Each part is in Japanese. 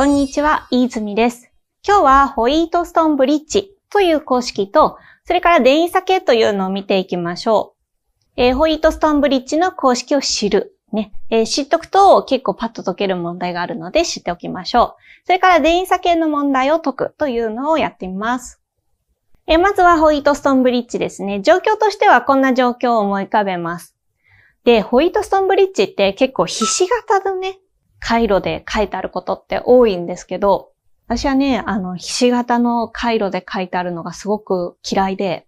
こんにちは、飯泉です。今日はホイートストーンブリッジという公式と、それから電位差系というのを見ていきましょう。えー、ホイートストーンブリッジの公式を知る。ね、えー、知っとくと結構パッと解ける問題があるので知っておきましょう。それから電位差系の問題を解くというのをやってみます。えー、まずはホイートストーンブリッジですね。状況としてはこんな状況を思い浮かべます。で、ホイートストーンブリッジって結構ひし形のね、回路で書いてあることって多いんですけど、私はね、あの、ひし形の回路で書いてあるのがすごく嫌いで、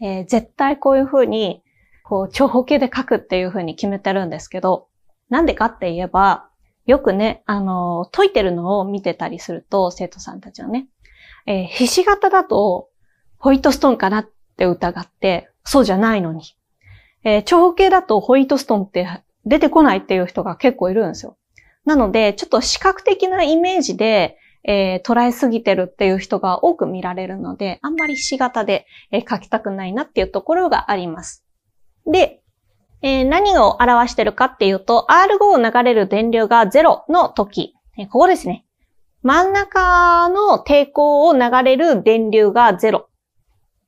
えー、絶対こういうふうに、こう、長方形で書くっていうふうに決めてるんですけど、なんでかって言えば、よくね、あの、解いてるのを見てたりすると、生徒さんたちはね、えー、ひし形だと、ホイットストーンかなって疑って、そうじゃないのに。えー、長方形だとホイットストーンって出てこないっていう人が結構いるんですよ。なので、ちょっと視覚的なイメージで、えー、捉えすぎてるっていう人が多く見られるので、あんまりひし形で、えー、きたくないなっていうところがあります。で、えー、何を表してるかっていうと、R5 を流れる電流が0の時、えー、ここですね。真ん中の抵抗を流れる電流が0っ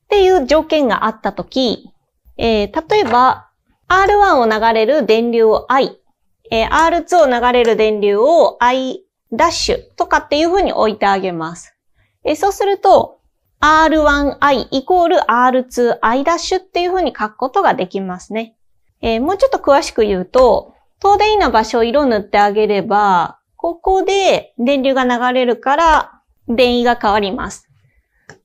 ていう条件があった時、えー、例えば R1 を流れる電流を I えー、R2 を流れる電流を I' とかっていう風に置いてあげます。えー、そうすると、R1i イコール R2i' っていう風に書くことができますね。えー、もうちょっと詳しく言うと、東電位の場所を色塗ってあげれば、ここで電流が流れるから、電位が変わります。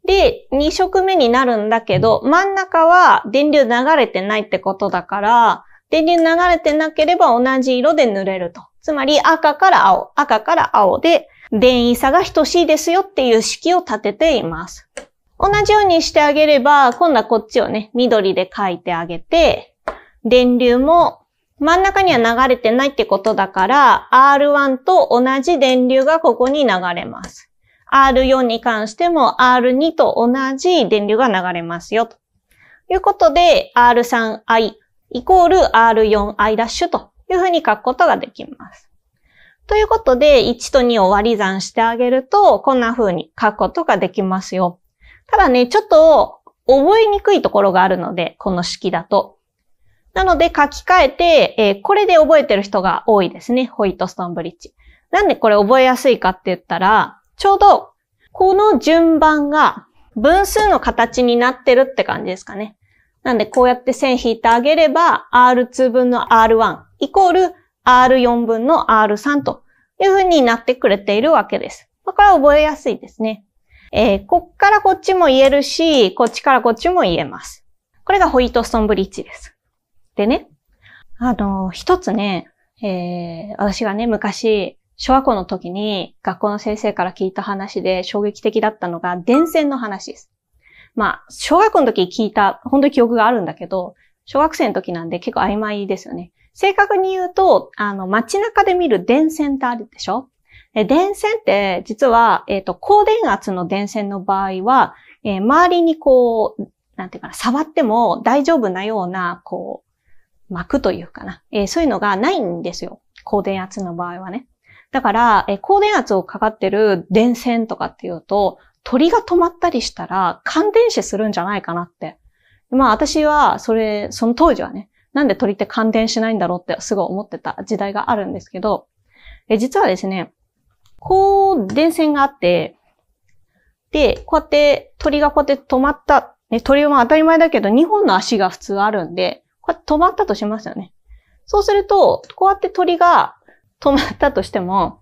で、2色目になるんだけど、真ん中は電流流れてないってことだから、電流流れてなければ同じ色で塗れると。つまり赤から青、赤から青で電位差が等しいですよっていう式を立てています。同じようにしてあげれば、今度はこっちをね、緑で書いてあげて、電流も真ん中には流れてないってことだから、R1 と同じ電流がここに流れます。R4 に関しても R2 と同じ電流が流れますよ。ということで、R3I イコール R4i' ダッシュというふうに書くことができます。ということで、1と2を割り算してあげると、こんな風に書くことができますよ。ただね、ちょっと覚えにくいところがあるので、この式だと。なので書き換えて、えー、これで覚えてる人が多いですね。ホイットストンブリッジ。なんでこれ覚えやすいかって言ったら、ちょうどこの順番が分数の形になってるって感じですかね。なんでこうやって線引いてあげれば、R2 分の R1 イコール R4 分の R3 という風になってくれているわけです。これは覚えやすいですね。えー、こっからこっちも言えるし、こっちからこっちも言えます。これがホイートストンブリッジです。でね、あの、一つね、えー、私がね、昔、小学校の時に学校の先生から聞いた話で衝撃的だったのが、電線の話です。まあ、小学校の時聞いた、本当に記憶があるんだけど、小学生の時なんで結構曖昧ですよね。正確に言うと、あの、街中で見る電線ってあるでしょで電線って、実は、えっ、ー、と、高電圧の電線の場合は、えー、周りにこう、なんていうかな、触っても大丈夫なような、こう、膜というかな、えー、そういうのがないんですよ。高電圧の場合はね。だから、えー、高電圧をかかってる電線とかっていうと、鳥が止まったりしたら感電死するんじゃないかなって。まあ私は、それ、その当時はね、なんで鳥って感電しないんだろうってすごい思ってた時代があるんですけど、え実はですね、こう電線があって、で、こうやって鳥がこうやって止まった、ね、鳥は当たり前だけど2本の足が普通あるんで、こうやって止まったとしますよね。そうすると、こうやって鳥が止まったとしても、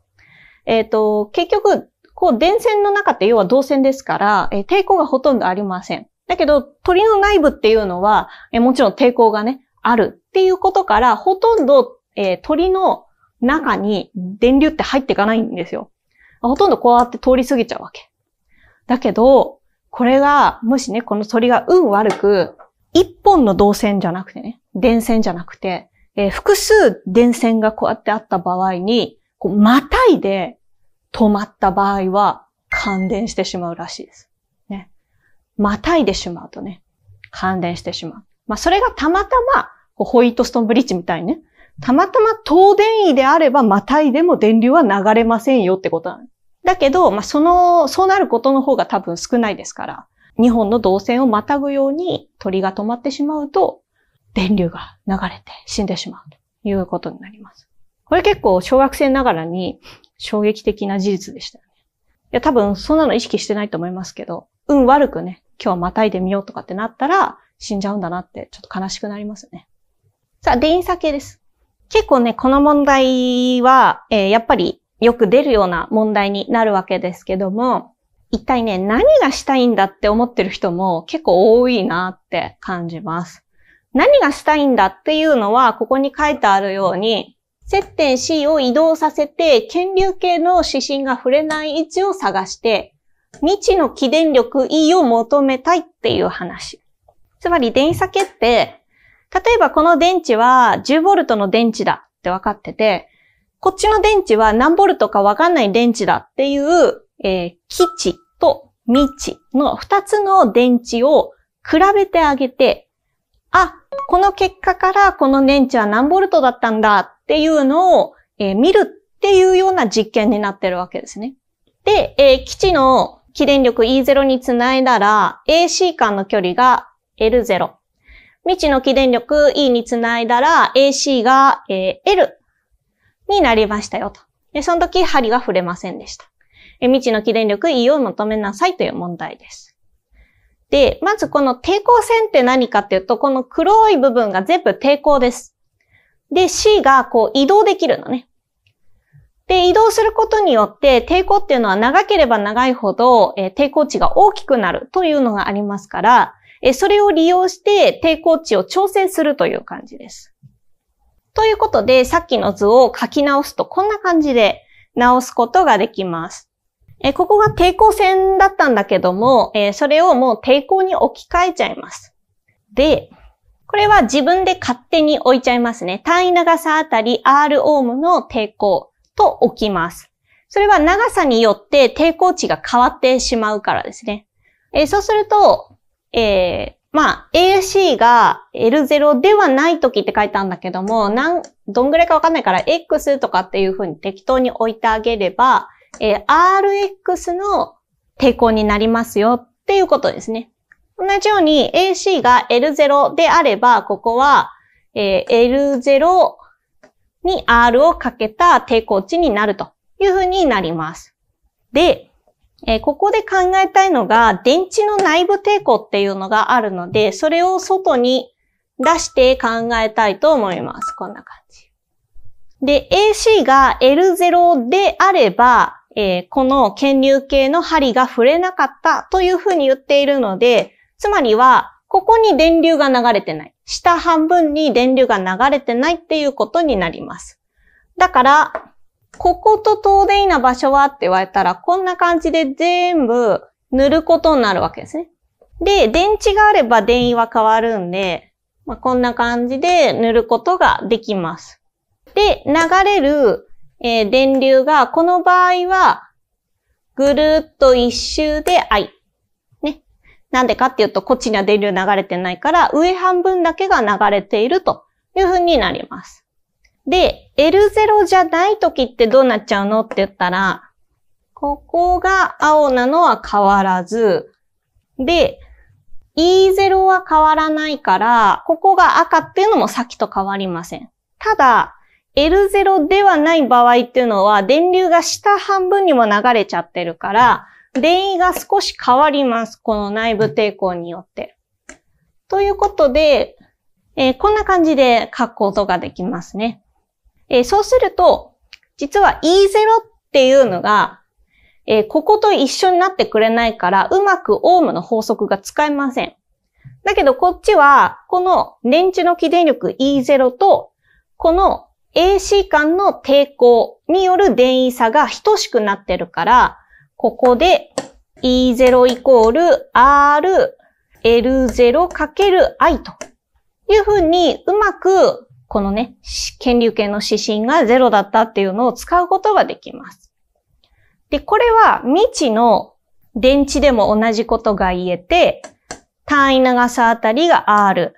えっ、ー、と、結局、こう、電線の中って要は導線ですから、えー、抵抗がほとんどありません。だけど、鳥の内部っていうのは、えー、もちろん抵抗がね、あるっていうことから、ほとんど、えー、鳥の中に電流って入っていかないんですよ。ほとんどこうやって通り過ぎちゃうわけ。だけど、これが、もしね、この鳥が運悪く、一本の導線じゃなくてね、電線じゃなくて、えー、複数電線がこうやってあった場合に、こう、またいで止まった場合は感電してしまうらしいです。ね。またいでしまうとね、感電してしまう。まあ、それがたまたま、ホイートストンブリッジみたいにね、たまたま等電位であれば、またいでも電流は流れませんよってことなの。だけど、まあ、その、そうなることの方が多分少ないですから、2本の導線をまたぐように鳥が止まってしまうと、電流が流れて死んでしまうということになります。これ結構小学生ながらに衝撃的な事実でしたよね。いや、多分そんなの意識してないと思いますけど、運悪くね、今日またいでみようとかってなったら、死んじゃうんだなって、ちょっと悲しくなりますね。さあ、デインサ系です。結構ね、この問題は、えー、やっぱりよく出るような問題になるわけですけども、一体ね、何がしたいんだって思ってる人も結構多いなって感じます。何がしたいんだっていうのは、ここに書いてあるように、接点 C を移動させて、検流系の指針が触れない位置を探して、未知の起電力 E を求めたいっていう話。つまり電位系って、例えばこの電池は 10V の電池だって分かってて、こっちの電池は何ボルトか分かんない電池だっていう、えー、基地と未知の2つの電池を比べてあげて、あ、この結果からこの電池は何ボルトだったんだっていうのを、えー、見るっていうような実験になってるわけですね。で、えー、基地の起電力 E0 につないだら、AC 間の距離が L0。未知の起電力 E につないだら、AC が、えー、L になりましたよと。で、その時針が触れませんでした。未知の起電力 E を求めなさいという問題です。で、まずこの抵抗線って何かっていうと、この黒い部分が全部抵抗です。で、C がこう移動できるのね。で、移動することによって抵抗っていうのは長ければ長いほど、えー、抵抗値が大きくなるというのがありますから、えー、それを利用して抵抗値を調整するという感じです。ということで、さっきの図を書き直すとこんな感じで直すことができます。えー、ここが抵抗線だったんだけども、えー、それをもう抵抗に置き換えちゃいます。で、これは自分で勝手に置いちゃいますね。単位長さあたり R オームの抵抗と置きます。それは長さによって抵抗値が変わってしまうからですね。えー、そうすると、えー、まあ、AC が L0 ではない時って書いたんだけども、なん、どんぐらいかわかんないから X とかっていうふうに適当に置いてあげれば、えー、Rx の抵抗になりますよっていうことですね。同じように AC が L0 であれば、ここは、えー、L0 に R をかけた抵抗値になるというふうになります。で、えー、ここで考えたいのが、電池の内部抵抗っていうのがあるので、それを外に出して考えたいと思います。こんな感じ。で、AC が L0 であれば、えー、この検流計の針が触れなかったというふうに言っているので、つまりは、ここに電流が流れてない。下半分に電流が流れてないっていうことになります。だから、ここと遠出いな場所はって言われたら、こんな感じで全部塗ることになるわけですね。で、電池があれば電位は変わるんで、まあ、こんな感じで塗ることができます。で、流れるえー、電流が、この場合は、ぐるっと一周で I。ね。なんでかっていうと、こっちには電流流れてないから、上半分だけが流れているというふうになります。で、L0 じゃない時ってどうなっちゃうのって言ったら、ここが青なのは変わらず、で、E0 は変わらないから、ここが赤っていうのもさっきと変わりません。ただ、L0 ではない場合っていうのは、電流が下半分にも流れちゃってるから、電位が少し変わります。この内部抵抗によって。ということで、えー、こんな感じで書くことができますね。えー、そうすると、実は E0 っていうのが、えー、ここと一緒になってくれないから、うまくオームの法則が使えません。だけどこっちは、この電池の起電力 E0 と、この AC 間の抵抗による電位差が等しくなってるから、ここで E0 イコール R L0 かける I というふうにうまくこのね、権流系の指針が0だったっていうのを使うことができます。で、これは未知の電池でも同じことが言えて、単位長さあたりが R、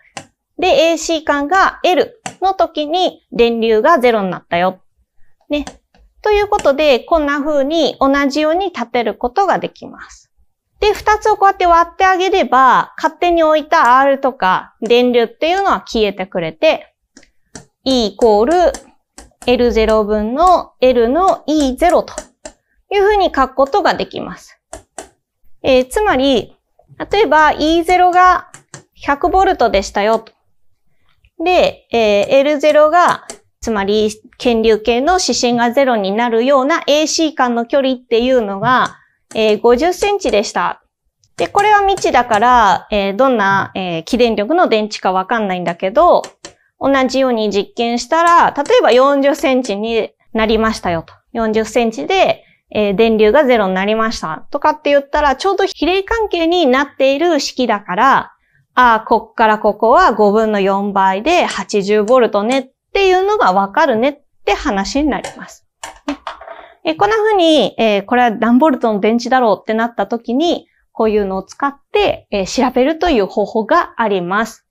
で、AC 間が L の時に電流が0になったよ。ね。ということで、こんな風に同じように立てることができます。で、2つをこうやって割ってあげれば、勝手に置いた R とか電流っていうのは消えてくれて、E イコール L0 分の L の E0 という風に書くことができます。えー、つまり、例えば E0 が 100V でしたよと。で、えー、L0 が、つまり、検流系の指針が0になるような AC 間の距離っていうのが、えー、50センチでした。で、これは未知だから、えー、どんな、えー、起電力の電池かわかんないんだけど、同じように実験したら、例えば40センチになりましたよと。40センチで、えー、電流が0になりましたとかって言ったら、ちょうど比例関係になっている式だから、ああ、こっからここは5分の4倍で8 0トねっていうのがわかるねって話になります。えこんな風に、えー、これは何ボルトの電池だろうってなった時に、こういうのを使って、えー、調べるという方法があります。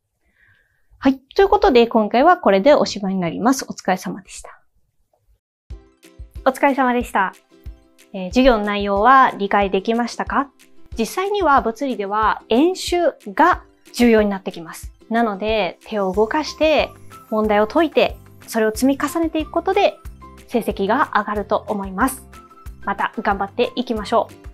はい。ということで、今回はこれでおしまいになります。お疲れ様でした。お疲れ様でした。えー、授業の内容は理解できましたか実際には物理では演習が重要になってきます。なので、手を動かして、問題を解いて、それを積み重ねていくことで、成績が上がると思います。また頑張っていきましょう。